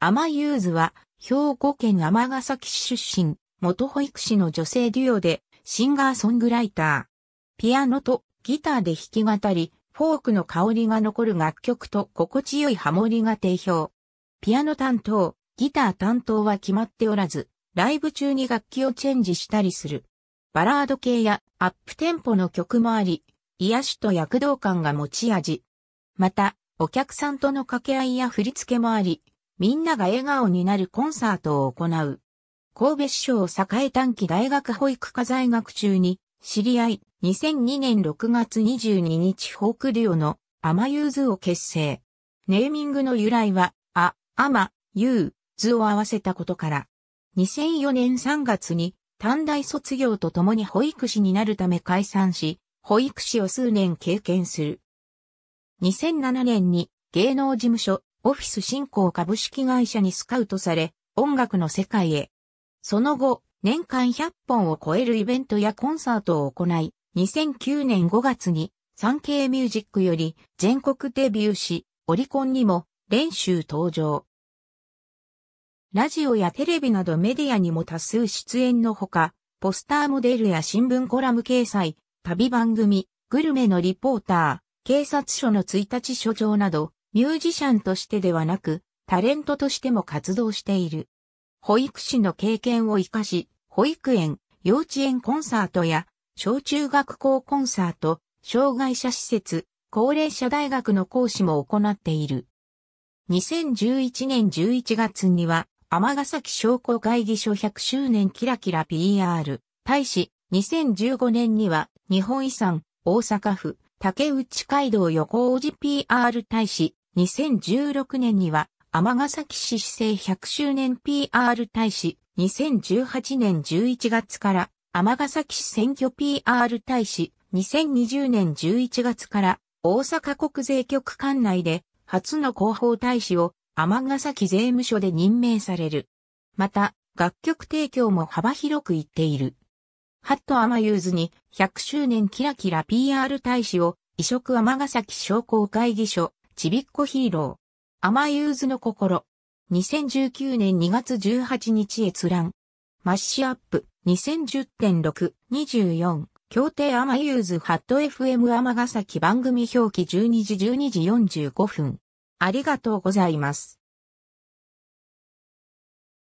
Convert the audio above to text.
天ーズは、兵庫県尼崎市出身、元保育士の女性デュオで、シンガーソングライター。ピアノとギターで弾き語り、フォークの香りが残る楽曲と心地よいハモリが定評。ピアノ担当、ギター担当は決まっておらず、ライブ中に楽器をチェンジしたりする。バラード系やアップテンポの曲もあり、癒しと躍動感が持ち味。また、お客さんとの掛け合いや振り付けもあり、みんなが笑顔になるコンサートを行う。神戸市省栄短期大学保育科在学中に、知り合い、2002年6月22日フォークデュオのアマユーズを結成。ネーミングの由来は、ア、アマ、ユー、図を合わせたことから、2004年3月に短大卒業とともに保育士になるため解散し、保育士を数年経験する。2007年に芸能事務所オフィス振興株式会社にスカウトされ、音楽の世界へ。その後、年間100本を超えるイベントやコンサートを行い、2009年5月に、産経ミュージックより全国デビューし、オリコンにも練習登場。ラジオやテレビなどメディアにも多数出演のほか、ポスターモデルや新聞コラム掲載、旅番組、グルメのリポーター、警察署の1日署長など、ミュージシャンとしてではなく、タレントとしても活動している。保育士の経験を活かし、保育園、幼稚園コンサートや、小中学校コンサート、障害者施設、高齢者大学の講師も行っている。2011年11月には、尼崎商工会議所100周年キラキラ PR、大使、2015年には、日本遺産、大阪府、竹内街道横王子 PR 大使、2016年には、尼崎市市政100周年 PR 大使、2018年11月から、尼崎市選挙 PR 大使、2020年11月から、大阪国税局管内で、初の広報大使を、尼崎税務署で任命される。また、楽曲提供も幅広く言っている。ハットアマユーズに100周年キラキラ PR 大使を移植尼崎商工会議所ちびっこヒーロー。甘いゆうずの心。2019年2月18日閲覧。マッシュアップ2010.624。協定アマユーズハット FM 尼崎番組表記12時12時45分。ありがとうございます。